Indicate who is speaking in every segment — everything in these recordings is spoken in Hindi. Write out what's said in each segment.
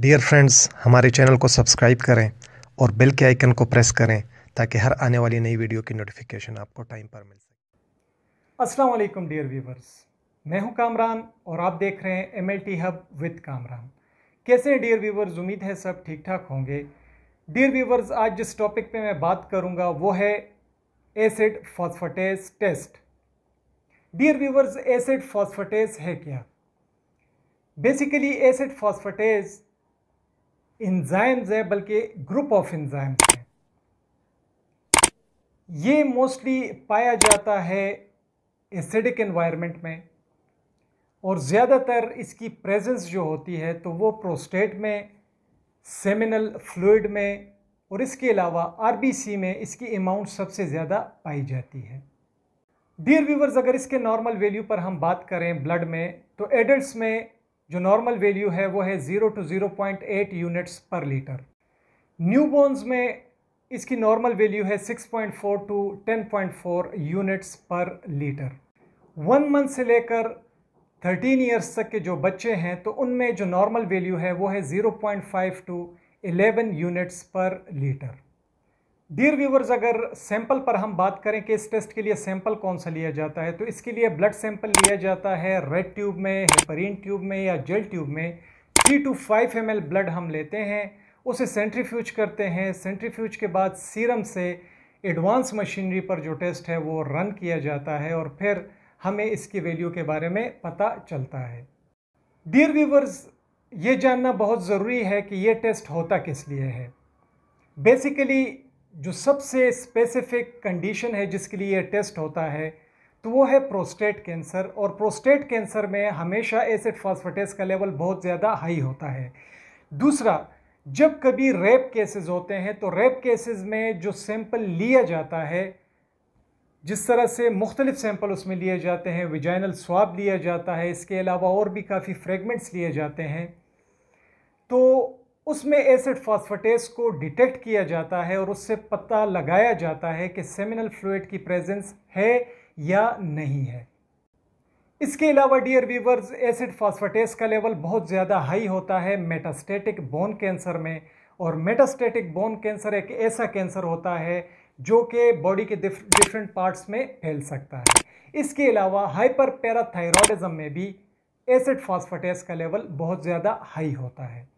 Speaker 1: डियर फ्रेंड्स हमारे चैनल को सब्सक्राइब करें और बेल के आइकन को प्रेस करें ताकि हर आने वाली नई वीडियो की नोटिफिकेशन आपको टाइम पर मिल सके अस्सलाम वालेकुम डियर व्यूवर्स मैं हूं कामरान और आप देख रहे हैं एम हब विद कामरान कैसे हैं डियर व्यूवर्स उम्मीद है सब ठीक ठाक होंगे डियर व्यूवर्स आज जिस टॉपिक पर मैं बात करूँगा वो है acid phosphatase test dear viewers acid phosphatase है क्या बेसिकली एसिड फॉस्फटेज इंजाइम्स है बल्कि ग्रुप ऑफ इंजाइम्स हैं ये मोस्टली पाया जाता है एसिडिक इन्वायरमेंट में और ज़्यादातर इसकी प्रेजेंस जो होती है तो वो प्रोस्टेट में सेमिनल फ्लूड में और इसके अलावा आरबीसी में इसकी अमाउंट सबसे ज़्यादा पाई जाती है डियर व्यूवर्स अगर इसके नॉर्मल वैल्यू पर हम बात करें ब्लड में तो एडल्ट्स में जो नॉर्मल वैल्यू है वो है zero two zero point eight units per litre newborns में इसकी नॉर्मल वैल्यू है six point four to ten point four units per litre one month से लेकर थर्टीन ईयर्स तक के जो बच्चे हैं तो उनमें जो नॉर्मल वैल्यू है वो है zero point five to eleven units per litre dear viewers अगर सैंपल पर हम बात करें कि इस टेस्ट के लिए सैंपल कौन सा लिया जाता है तो इसके लिए ब्लड सैंपल लिया जाता है रेड ट्यूब में हेपरिन ट्यूब में या जेल ट्यूब में three to five M blood हम लेते हैं उसे सेंट्रीफ्यूज करते हैं सेंट्रीफ्यूज के बाद सीरम से एडवांस मशीनरी पर जो टेस्ट है वो रन किया जाता है और फिर हमें इसकी वैल्यू के बारे में पता चलता है डियर व्यूवर्स ये जानना बहुत ज़रूरी है कि ये टेस्ट होता किस लिए है बेसिकली जो सबसे स्पेसिफिक कंडीशन है जिसके लिए ये टेस्ट होता है तो वो है प्रोस्टेट कैंसर और प्रोस्टेट कैंसर में हमेशा एसिड फॉस्फेटेस का लेवल बहुत ज़्यादा हाई होता है दूसरा जब कभी रेप केसेस होते हैं तो रेप केसेस में जो सैंपल लिया जाता है जिस तरह से मुख्तलिफ सैंपल उसमें लिए जाते हैं विजाइनल स्वाब लिया जाता है इसके अलावा और भी काफ़ी फ्रेगमेंट्स लिए जाते हैं तो उसमें एसिड फॉस्फेटेस को डिटेक्ट किया जाता है और उससे पता लगाया जाता है कि सेमिनल फ्लूड की प्रेजेंस है या नहीं है इसके अलावा डियर वीवर्स एसिड फॉस्फेटेस का लेवल बहुत ज़्यादा हाई होता है मेटास्टेटिक बोन कैंसर में और मेटास्टेटिक बोन कैंसर एक ऐसा कैंसर होता है जो कि बॉडी के डिफरेंट पार्ट्स में फैल सकता है इसके अलावा हाइपर पैराथायरॉयडिज्म में भी एसिड फॉस्फेटेस का लेवल बहुत ज़्यादा हाई होता है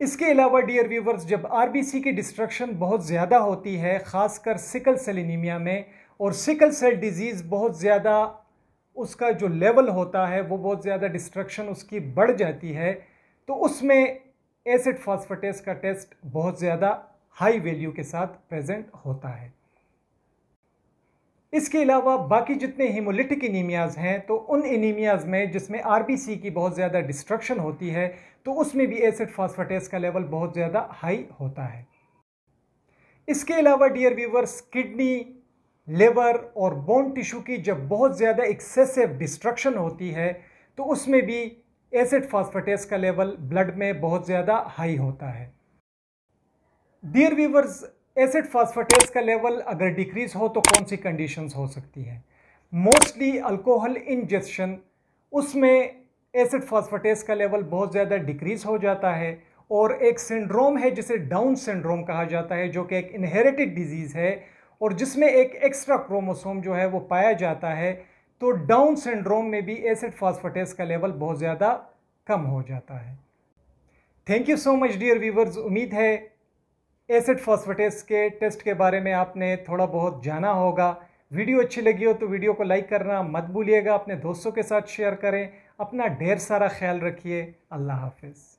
Speaker 1: इसके अलावा डियर व्यूवर्स जब आरबीसी की डिस्ट्रक्शन बहुत ज़्यादा होती है ख़ासकर सिकल सेल एनीमिया में और सिकल सेल डिज़ीज़ बहुत ज़्यादा उसका जो लेवल होता है वो बहुत ज़्यादा डिस्ट्रक्शन उसकी बढ़ जाती है तो उसमें एसिड फॉस्फेटेस का टेस्ट बहुत ज़्यादा हाई वैल्यू के साथ प्रेजेंट होता है इसके अलावा बाकी जितने हीमोलिटिक इनीमियाज हैं तो उन इनीमियाज में जिसमें आरबीसी की बहुत ज़्यादा डिस्ट्रक्शन होती है तो उसमें भी एसिड फॉस्फेटेस का लेवल बहुत ज़्यादा हाई होता है इसके अलावा डियर व्यूवर्स किडनी लेवर और बोन टिश्यू की जब बहुत ज़्यादा एक्सेसिव डिस्ट्रक्शन होती है तो उसमें भी एसिड फास्फेटेस का लेवल ब्लड में बहुत ज़्यादा हाई होता है डियर व्यूवर्स एसिड फॉस्फेटेस का लेवल अगर डिक्रीज हो तो कौन सी कंडीशंस हो सकती है मोस्टली अल्कोहल इंजेक्शन उसमें एसिड फॉस्फेटेस का लेवल बहुत ज़्यादा डिक्रीज हो जाता है और एक सिंड्रोम है जिसे डाउन सिंड्रोम कहा जाता है जो कि एक इनहेरिटेड डिजीज़ है और जिसमें एक एक्स्ट्रा क्रोमोसोम जो है वो पाया जाता है तो डाउन सिंड्रोम में भी एसिड फॉस्फेटेस का लेवल बहुत ज़्यादा कम हो जाता है thank you so much dear viewers उम्मीद है एसिड फॉस्फेटेस के टेस्ट के बारे में आपने थोड़ा बहुत जाना होगा वीडियो अच्छी लगी हो तो वीडियो को लाइक करना मत भूलिएगा अपने दोस्तों के साथ शेयर करें अपना ढेर सारा ख्याल रखिए अल्लाह हाफिज़